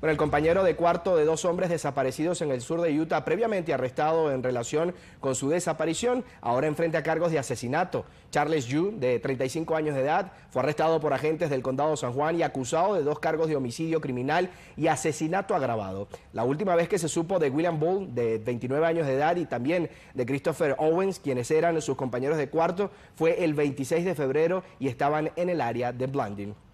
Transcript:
Bueno, el compañero de cuarto de dos hombres desaparecidos en el sur de Utah, previamente arrestado en relación con su desaparición, ahora enfrenta cargos de asesinato. Charles Yu, de 35 años de edad, fue arrestado por agentes del condado de San Juan y acusado de dos cargos de homicidio criminal y asesinato agravado. La última vez que se supo de William Bull, de 29 años de edad, y también de Christopher Owens, quienes eran sus compañeros de cuarto, fue el 26 de febrero y estaban en el área de Blanding.